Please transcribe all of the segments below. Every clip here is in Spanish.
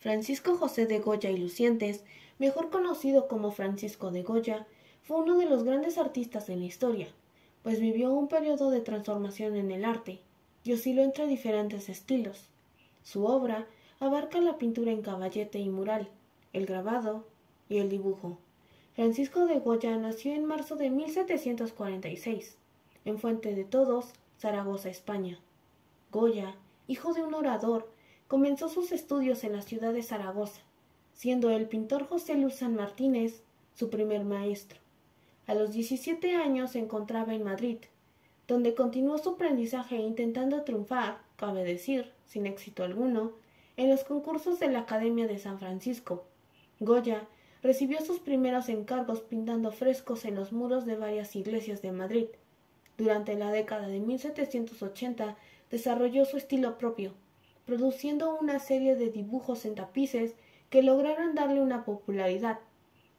Francisco José de Goya y Lucientes, mejor conocido como Francisco de Goya, fue uno de los grandes artistas en la historia, pues vivió un periodo de transformación en el arte y osciló entre diferentes estilos. Su obra abarca la pintura en caballete y mural, el grabado y el dibujo. Francisco de Goya nació en marzo de 1746, en Fuente de Todos, Zaragoza, España. Goya, hijo de un orador, comenzó sus estudios en la ciudad de Zaragoza, siendo el pintor José Luz San Martínez su primer maestro. A los 17 años se encontraba en Madrid, donde continuó su aprendizaje intentando triunfar, cabe decir, sin éxito alguno, en los concursos de la Academia de San Francisco. Goya recibió sus primeros encargos pintando frescos en los muros de varias iglesias de Madrid. Durante la década de 1780 desarrolló su estilo propio, produciendo una serie de dibujos en tapices que lograron darle una popularidad.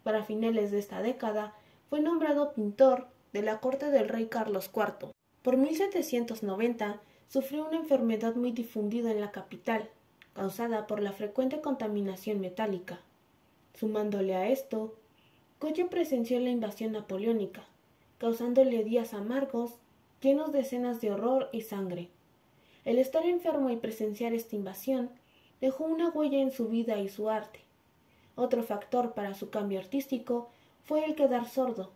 Para finales de esta década, fue nombrado pintor de la corte del rey Carlos IV. Por 1790 sufrió una enfermedad muy difundida en la capital, causada por la frecuente contaminación metálica. Sumándole a esto, Coche presenció la invasión napoleónica, causándole días amargos, llenos de escenas de horror y sangre. El estar enfermo y presenciar esta invasión dejó una huella en su vida y su arte. Otro factor para su cambio artístico fue el quedar sordo,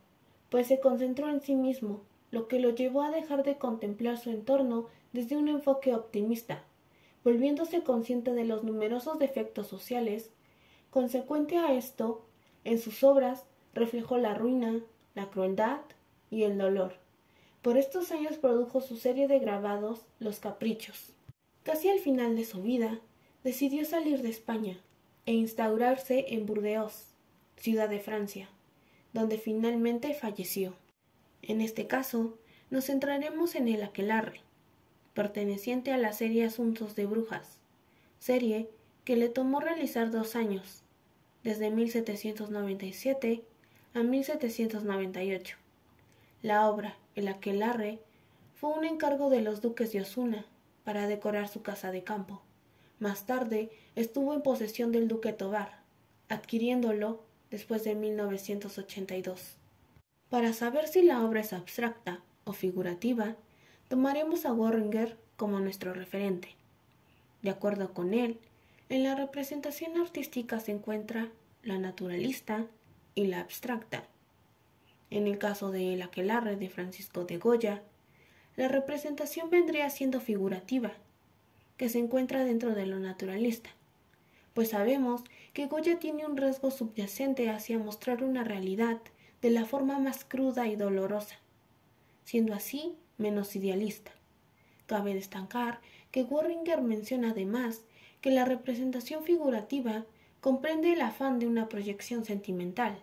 pues se concentró en sí mismo, lo que lo llevó a dejar de contemplar su entorno desde un enfoque optimista, volviéndose consciente de los numerosos defectos sociales. Consecuente a esto, en sus obras reflejó la ruina, la crueldad y el dolor. Por estos años produjo su serie de grabados Los Caprichos. Casi al final de su vida, decidió salir de España e instaurarse en Burdeos, ciudad de Francia, donde finalmente falleció. En este caso, nos centraremos en el aquelarre, perteneciente a la serie Asuntos de Brujas, serie que le tomó realizar dos años, desde 1797 a 1798. La obra, el aquelarre, fue un encargo de los duques de Osuna para decorar su casa de campo. Más tarde estuvo en posesión del duque Tobar, adquiriéndolo después de 1982. Para saber si la obra es abstracta o figurativa, tomaremos a Warringer como nuestro referente. De acuerdo con él, en la representación artística se encuentra la naturalista y la abstracta. En el caso de El Aquelarre de Francisco de Goya, la representación vendría siendo figurativa, que se encuentra dentro de lo naturalista, pues sabemos que Goya tiene un rasgo subyacente hacia mostrar una realidad de la forma más cruda y dolorosa, siendo así menos idealista. Cabe destacar que Warringer menciona además que la representación figurativa comprende el afán de una proyección sentimental,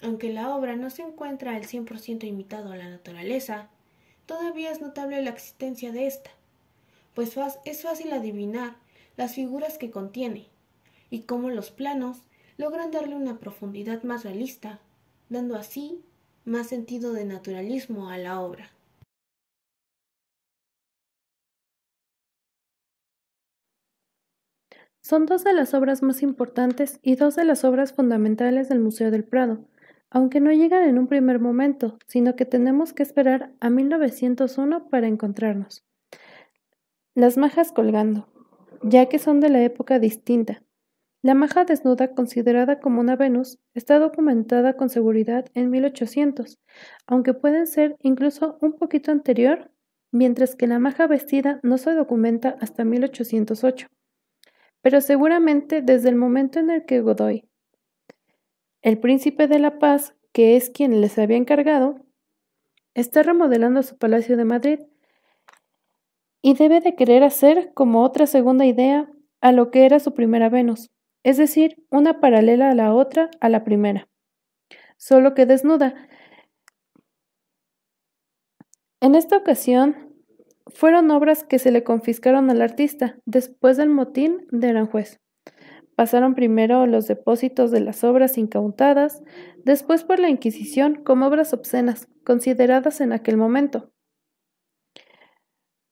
aunque la obra no se encuentra al 100% imitado a la naturaleza, todavía es notable la existencia de ésta, pues es fácil adivinar las figuras que contiene y cómo los planos logran darle una profundidad más realista, dando así más sentido de naturalismo a la obra. Son dos de las obras más importantes y dos de las obras fundamentales del Museo del Prado, aunque no llegan en un primer momento, sino que tenemos que esperar a 1901 para encontrarnos. Las majas colgando, ya que son de la época distinta. La maja desnuda, considerada como una Venus, está documentada con seguridad en 1800, aunque pueden ser incluso un poquito anterior, mientras que la maja vestida no se documenta hasta 1808. Pero seguramente desde el momento en el que Godoy, el príncipe de la paz, que es quien les había encargado, está remodelando su palacio de Madrid y debe de querer hacer como otra segunda idea a lo que era su primera Venus, es decir, una paralela a la otra a la primera, solo que desnuda. En esta ocasión fueron obras que se le confiscaron al artista después del motín de Aranjuez. Pasaron primero los depósitos de las obras incautadas, después por la Inquisición como obras obscenas, consideradas en aquel momento.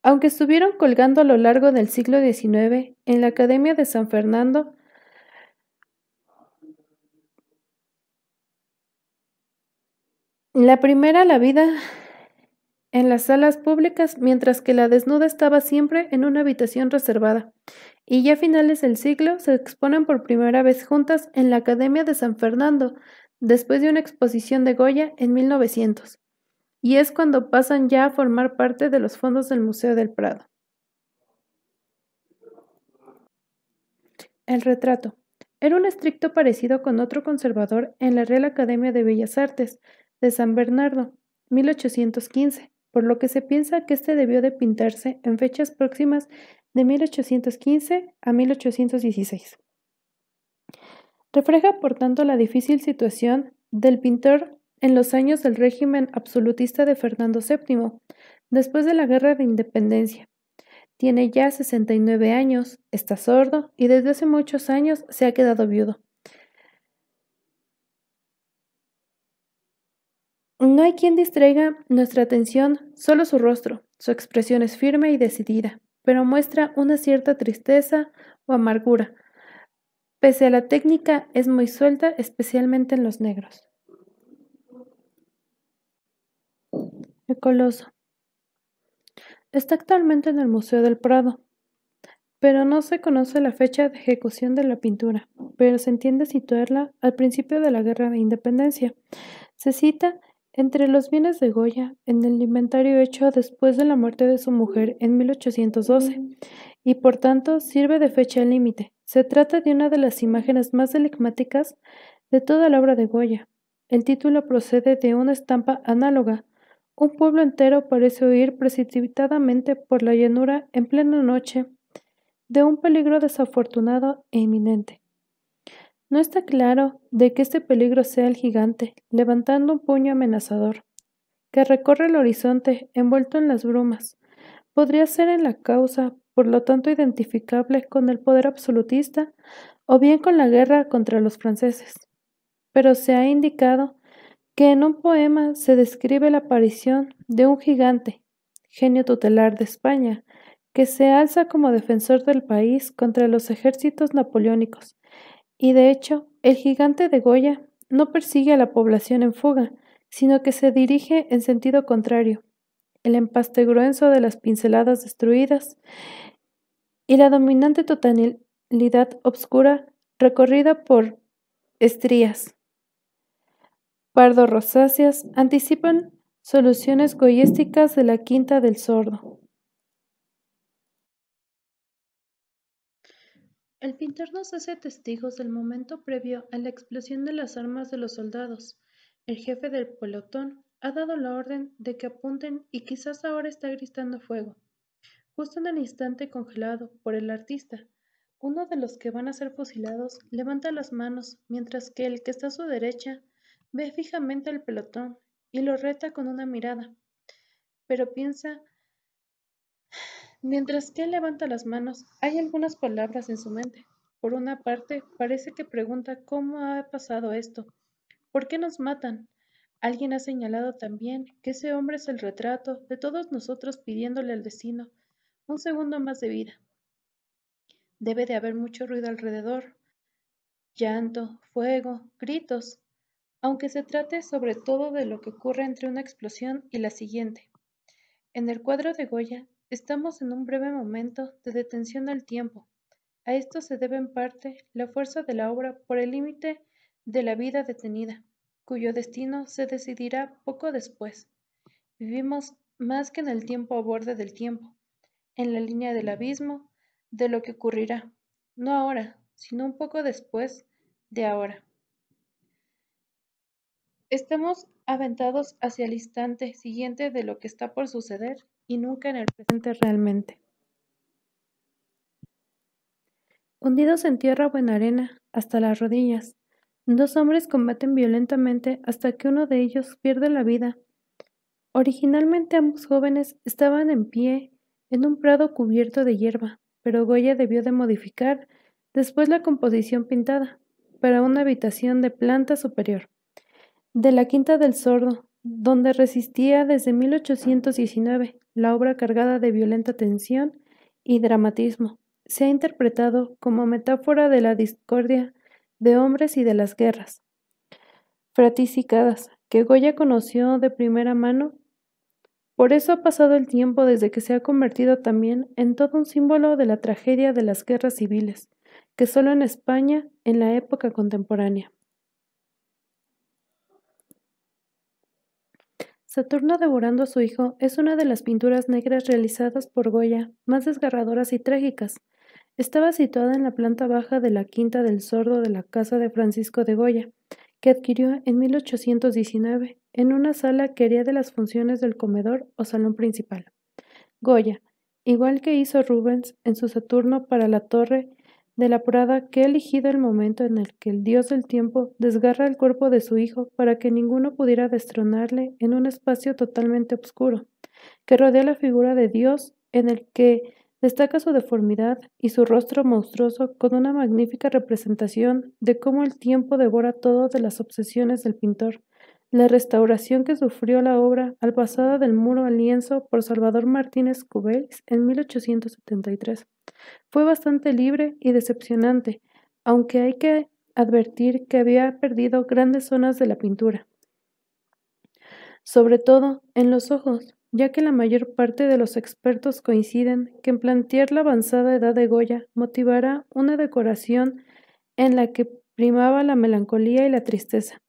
Aunque estuvieron colgando a lo largo del siglo XIX en la Academia de San Fernando, la primera, la vida en las salas públicas, mientras que la desnuda estaba siempre en una habitación reservada. Y ya a finales del siglo se exponen por primera vez juntas en la Academia de San Fernando, después de una exposición de Goya en 1900. Y es cuando pasan ya a formar parte de los fondos del Museo del Prado. El retrato. Era un estricto parecido con otro conservador en la Real Academia de Bellas Artes de San Bernardo, 1815 por lo que se piensa que este debió de pintarse en fechas próximas de 1815 a 1816. Refleja, por tanto, la difícil situación del pintor en los años del régimen absolutista de Fernando VII, después de la Guerra de Independencia. Tiene ya 69 años, está sordo y desde hace muchos años se ha quedado viudo. No hay quien distraiga nuestra atención, solo su rostro. Su expresión es firme y decidida, pero muestra una cierta tristeza o amargura. Pese a la técnica, es muy suelta, especialmente en los negros. El coloso. Está actualmente en el Museo del Prado, pero no se conoce la fecha de ejecución de la pintura, pero se entiende situarla al principio de la Guerra de Independencia. Se cita entre los bienes de Goya, en el inventario hecho después de la muerte de su mujer en 1812, y por tanto sirve de fecha límite, se trata de una de las imágenes más enigmáticas de toda la obra de Goya. El título procede de una estampa análoga. Un pueblo entero parece huir precipitadamente por la llanura en plena noche de un peligro desafortunado e inminente. No está claro de que este peligro sea el gigante, levantando un puño amenazador, que recorre el horizonte envuelto en las brumas. Podría ser en la causa, por lo tanto identificable con el poder absolutista o bien con la guerra contra los franceses. Pero se ha indicado que en un poema se describe la aparición de un gigante, genio tutelar de España, que se alza como defensor del país contra los ejércitos napoleónicos y de hecho, el gigante de Goya no persigue a la población en fuga, sino que se dirige en sentido contrario. El empaste grueso de las pinceladas destruidas y la dominante totalidad obscura recorrida por estrías pardo rosáceas anticipan soluciones goyísticas de la quinta del sordo. El pintor nos hace testigos del momento previo a la explosión de las armas de los soldados. El jefe del pelotón ha dado la orden de que apunten y quizás ahora está gritando fuego. Justo en el instante congelado por el artista, uno de los que van a ser fusilados levanta las manos, mientras que el que está a su derecha ve fijamente al pelotón y lo reta con una mirada. Pero piensa Mientras que él levanta las manos, hay algunas palabras en su mente. Por una parte, parece que pregunta cómo ha pasado esto. ¿Por qué nos matan? Alguien ha señalado también que ese hombre es el retrato de todos nosotros pidiéndole al vecino un segundo más de vida. Debe de haber mucho ruido alrededor. Llanto, fuego, gritos, aunque se trate sobre todo de lo que ocurre entre una explosión y la siguiente. En el cuadro de Goya Estamos en un breve momento de detención del tiempo. A esto se debe en parte la fuerza de la obra por el límite de la vida detenida, cuyo destino se decidirá poco después. Vivimos más que en el tiempo a borde del tiempo, en la línea del abismo de lo que ocurrirá, no ahora, sino un poco después de ahora. Estamos aventados hacia el instante siguiente de lo que está por suceder y nunca en el presente realmente. Hundidos en tierra o en arena, hasta las rodillas, dos hombres combaten violentamente hasta que uno de ellos pierde la vida. Originalmente ambos jóvenes estaban en pie en un prado cubierto de hierba, pero Goya debió de modificar después la composición pintada para una habitación de planta superior, de la quinta del sordo, donde resistía desde 1819 la obra cargada de violenta tensión y dramatismo. Se ha interpretado como metáfora de la discordia de hombres y de las guerras fratricidas que Goya conoció de primera mano. Por eso ha pasado el tiempo desde que se ha convertido también en todo un símbolo de la tragedia de las guerras civiles, que solo en España en la época contemporánea. Saturno devorando a su hijo es una de las pinturas negras realizadas por Goya más desgarradoras y trágicas. Estaba situada en la planta baja de la quinta del sordo de la casa de Francisco de Goya, que adquirió en 1819 en una sala que haría de las funciones del comedor o salón principal. Goya, igual que hizo Rubens en su Saturno para la torre de la prada que ha elegido el momento en el que el dios del tiempo desgarra el cuerpo de su hijo para que ninguno pudiera destronarle en un espacio totalmente oscuro, que rodea la figura de Dios en el que destaca su deformidad y su rostro monstruoso con una magnífica representación de cómo el tiempo devora todo de las obsesiones del pintor la restauración que sufrió la obra al pasada del muro al lienzo por Salvador Martínez Cubells en 1873 fue bastante libre y decepcionante, aunque hay que advertir que había perdido grandes zonas de la pintura, sobre todo en los ojos, ya que la mayor parte de los expertos coinciden que en plantear la avanzada edad de Goya motivará una decoración en la que primaba la melancolía y la tristeza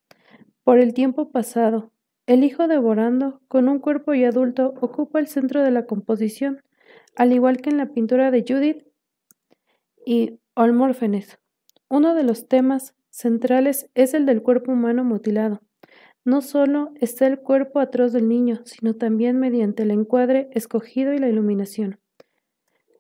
por el tiempo pasado. El hijo devorando, con un cuerpo ya adulto, ocupa el centro de la composición, al igual que en la pintura de Judith y Olmórfenes. Uno de los temas centrales es el del cuerpo humano mutilado. No solo está el cuerpo atroz del niño, sino también mediante el encuadre escogido y la iluminación.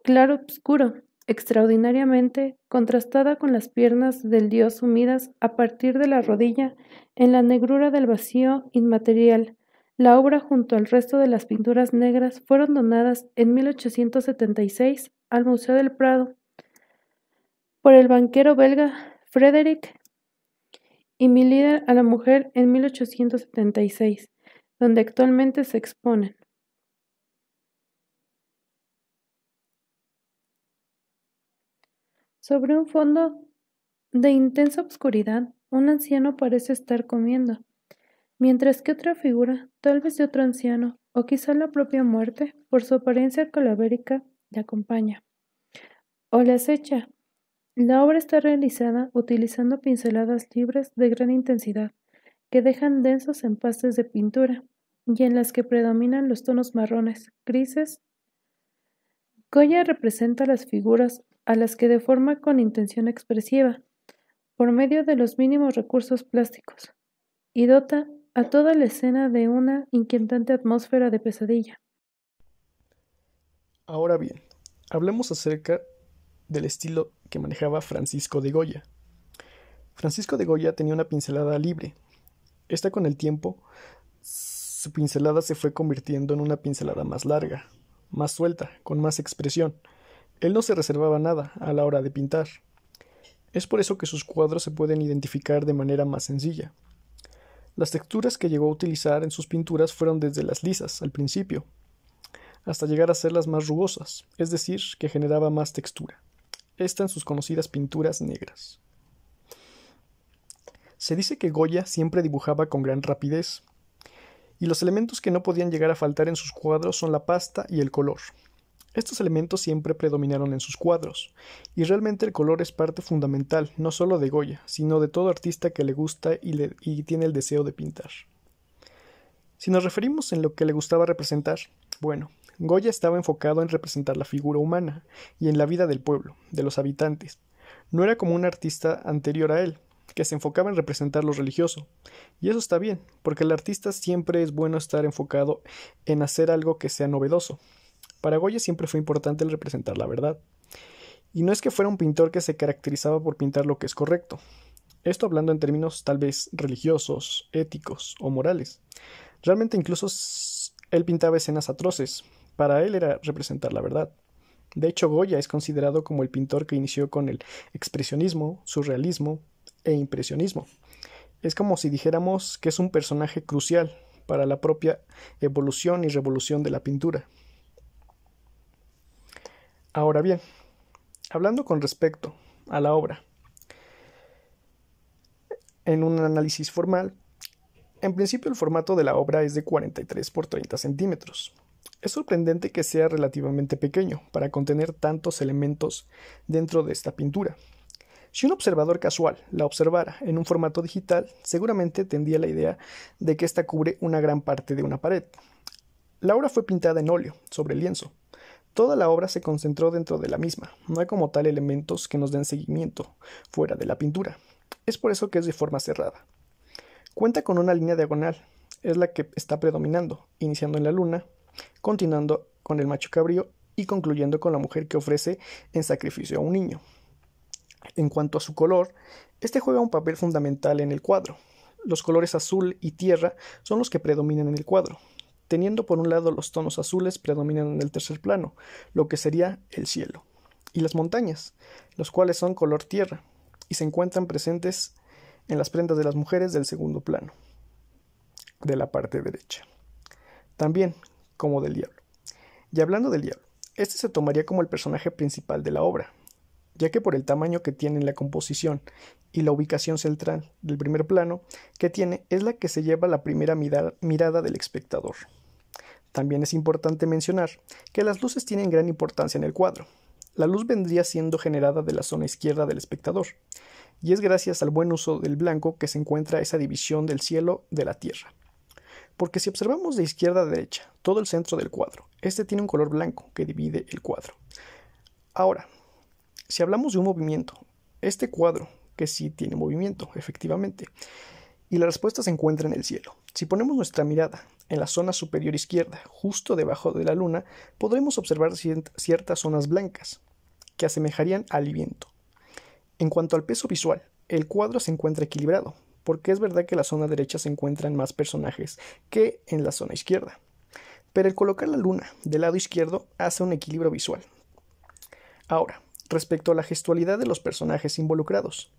Claro obscuro extraordinariamente contrastada con las piernas del Dios sumidas a partir de la rodilla en la negrura del vacío inmaterial. La obra junto al resto de las pinturas negras fueron donadas en 1876 al Museo del Prado por el banquero belga Frederick y mi líder a la mujer en 1876, donde actualmente se exponen. Sobre un fondo de intensa oscuridad, un anciano parece estar comiendo, mientras que otra figura, tal vez de otro anciano, o quizá la propia muerte, por su apariencia calavérica, le acompaña. O la acecha. La obra está realizada utilizando pinceladas libres de gran intensidad, que dejan densos empastes de pintura, y en las que predominan los tonos marrones, grises. Goya representa las figuras a las que deforma con intención expresiva, por medio de los mínimos recursos plásticos, y dota a toda la escena de una inquietante atmósfera de pesadilla. Ahora bien, hablemos acerca del estilo que manejaba Francisco de Goya. Francisco de Goya tenía una pincelada libre. Esta con el tiempo, su pincelada se fue convirtiendo en una pincelada más larga, más suelta, con más expresión. Él no se reservaba nada a la hora de pintar. Es por eso que sus cuadros se pueden identificar de manera más sencilla. Las texturas que llegó a utilizar en sus pinturas fueron desde las lisas al principio, hasta llegar a ser las más rugosas, es decir, que generaba más textura. Esta en sus conocidas pinturas negras. Se dice que Goya siempre dibujaba con gran rapidez, y los elementos que no podían llegar a faltar en sus cuadros son la pasta y el color, estos elementos siempre predominaron en sus cuadros, y realmente el color es parte fundamental no solo de Goya, sino de todo artista que le gusta y, tiene el deseo de pintar. Si nos referimos en lo que le gustaba representar, bueno, Goya estaba enfocado en representar la figura humana y en la vida del pueblo, de los habitantes. No era como un artista anterior a él, que se enfocaba en representar lo religioso. Y eso está bien, porque el artista siempre es bueno estar enfocado en hacer algo que sea novedoso, para Goya siempre fue importante el representar la verdad. Y no es que fuera un pintor que se caracterizaba por pintar lo que es correcto. Esto hablando en términos tal vez religiosos, éticos o morales. Realmente incluso él pintaba escenas atroces. Para él era representar la verdad. De hecho, Goya es considerado como el pintor que inició con el expresionismo, surrealismo e impresionismo. Es como si dijéramos que es un personaje crucial para la propia evolución y revolución de la pintura. Ahora bien, hablando con respecto a la obra, en un análisis formal, en principio el formato de la obra es de 43 por 30 centímetros. Es sorprendente que sea relativamente pequeño para contener tantos elementos dentro de esta pintura. Si un observador casual la observara en un formato digital, seguramente tendría la idea de que ésta cubre una gran parte de una pared. La obra fue pintada en óleo, sobre lienzo, Toda la obra se concentró dentro de la misma, no hay como tal elementos que nos den seguimiento fuera de la pintura. Es por eso que es de forma cerrada. Cuenta con una línea diagonal, es la que está predominando, iniciando en la luna, continuando con el macho cabrío y concluyendo con la mujer que ofrece en sacrificio a un niño. En cuanto a su color, este juega un papel fundamental en el cuadro. Los colores azul y tierra son los que predominan en el cuadro, teniendo por un lado los tonos azules predominan en el tercer plano, lo que sería el cielo, y las montañas, los cuales son color tierra, y se encuentran presentes en las prendas de las mujeres del segundo plano, de la parte derecha. También como del diablo. Y hablando del diablo, este se tomaría como el personaje principal de la obra, ya que por el tamaño que tiene la composición y la ubicación central del primer plano que tiene es la que se lleva la primera mirada, mirada del espectador. También es importante mencionar que las luces tienen gran importancia en el cuadro. La luz vendría siendo generada de la zona izquierda del espectador, y es gracias al buen uso del blanco que se encuentra esa división del cielo de la tierra. Porque si observamos de izquierda a derecha todo el centro del cuadro, este tiene un color blanco que divide el cuadro. Ahora, si hablamos de un movimiento, este cuadro, que sí tiene movimiento, efectivamente, y la respuesta se encuentra en el cielo. Si ponemos nuestra mirada en la zona superior izquierda, justo debajo de la luna, podremos observar ciertas zonas blancas, que asemejarían al viento. En cuanto al peso visual, el cuadro se encuentra equilibrado, porque es verdad que en la zona derecha se encuentran más personajes que en la zona izquierda. Pero el colocar la luna del lado izquierdo hace un equilibrio visual. Ahora, respecto a la gestualidad de los personajes involucrados.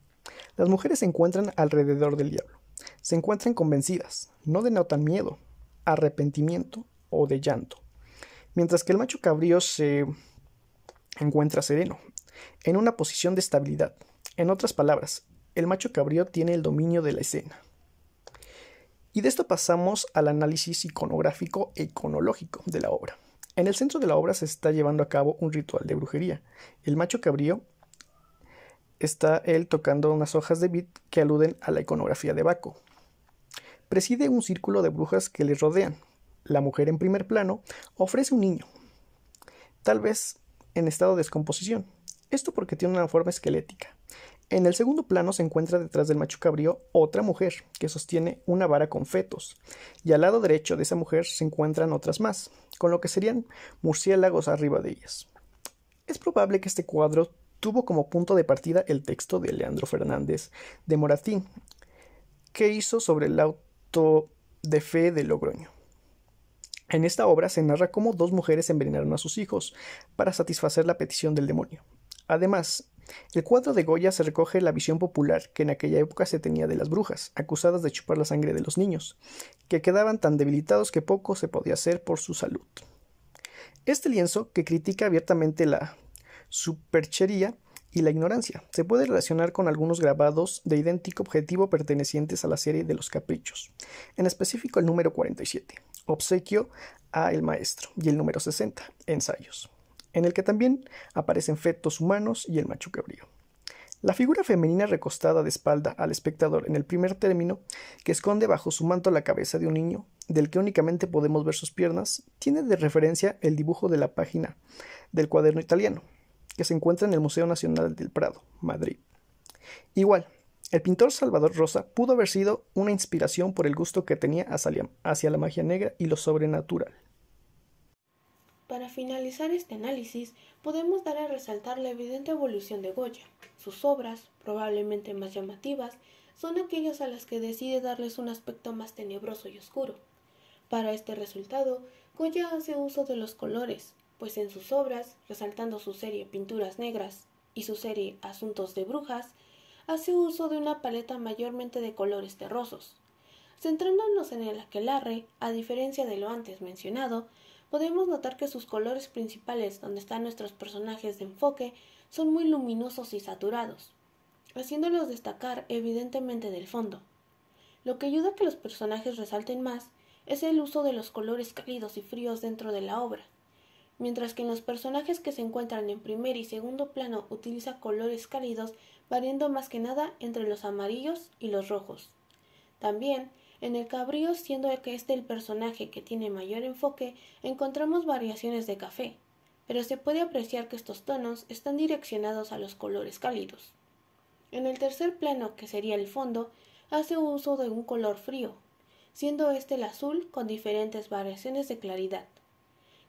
Las mujeres se encuentran alrededor del diablo. Se encuentran convencidas, no denotan miedo, arrepentimiento o de llanto. Mientras que el macho cabrío se encuentra sereno, en una posición de estabilidad. En otras palabras, el macho cabrío tiene el dominio de la escena. Y de esto pasamos al análisis iconográfico e iconológico de la obra. En el centro de la obra se está llevando a cabo un ritual de brujería. El macho cabrío está él tocando unas hojas de vid que aluden a la iconografía de Baco. Preside un círculo de brujas que le rodean. La mujer en primer plano ofrece un niño, tal vez en estado de descomposición. Esto porque tiene una forma esquelética. En el segundo plano se encuentra detrás del macho cabrío otra mujer que sostiene una vara con fetos, y al lado derecho de esa mujer se encuentran otras más, con lo que serían murciélagos arriba de ellas. Es probable que este cuadro tuvo como punto de partida el texto de Leandro Fernández de Moratín, que hizo sobre el auto de fe de Logroño. En esta obra se narra cómo dos mujeres envenenaron a sus hijos para satisfacer la petición del demonio. Además, el cuadro de Goya se recoge la visión popular que en aquella época se tenía de las brujas, acusadas de chupar la sangre de los niños, que quedaban tan debilitados que poco se podía hacer por su salud. Este lienzo, que critica abiertamente la superchería y la ignorancia, se puede relacionar con algunos grabados de idéntico objetivo pertenecientes a la serie de los caprichos, en específico el número 47, obsequio a el maestro, y el número 60, ensayos en el que también aparecen fetos humanos y el macho cabrío. La figura femenina recostada de espalda al espectador en el primer término, que esconde bajo su manto la cabeza de un niño, del que únicamente podemos ver sus piernas, tiene de referencia el dibujo de la página del cuaderno italiano, que se encuentra en el Museo Nacional del Prado, Madrid. Igual, el pintor Salvador Rosa pudo haber sido una inspiración por el gusto que tenía hacia la magia negra y lo sobrenatural. Para finalizar este análisis, podemos dar a resaltar la evidente evolución de Goya. Sus obras, probablemente más llamativas, son aquellas a las que decide darles un aspecto más tenebroso y oscuro. Para este resultado, Goya hace uso de los colores, pues en sus obras, resaltando su serie Pinturas Negras y su serie Asuntos de Brujas, hace uso de una paleta mayormente de colores terrosos. Centrándonos en el aquelarre, a diferencia de lo antes mencionado, podemos notar que sus colores principales, donde están nuestros personajes de enfoque, son muy luminosos y saturados, haciéndolos destacar evidentemente del fondo. Lo que ayuda a que los personajes resalten más es el uso de los colores cálidos y fríos dentro de la obra, mientras que en los personajes que se encuentran en primer y segundo plano utiliza colores cálidos variando más que nada entre los amarillos y los rojos. También en el cabrío, siendo que este el personaje que tiene mayor enfoque, encontramos variaciones de café, pero se puede apreciar que estos tonos están direccionados a los colores cálidos. En el tercer plano, que sería el fondo, hace uso de un color frío, siendo este el azul con diferentes variaciones de claridad.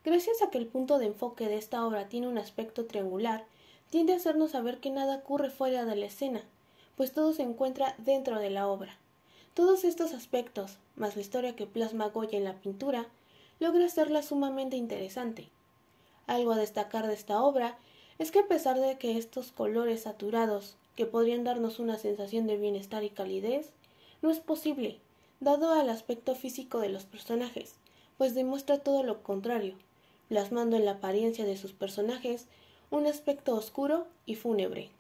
Gracias a que el punto de enfoque de esta obra tiene un aspecto triangular, tiende a hacernos saber que nada ocurre fuera de la escena, pues todo se encuentra dentro de la obra. Todos estos aspectos, más la historia que plasma Goya en la pintura, logra hacerla sumamente interesante. Algo a destacar de esta obra es que a pesar de que estos colores saturados, que podrían darnos una sensación de bienestar y calidez, no es posible, dado al aspecto físico de los personajes, pues demuestra todo lo contrario, plasmando en la apariencia de sus personajes un aspecto oscuro y fúnebre.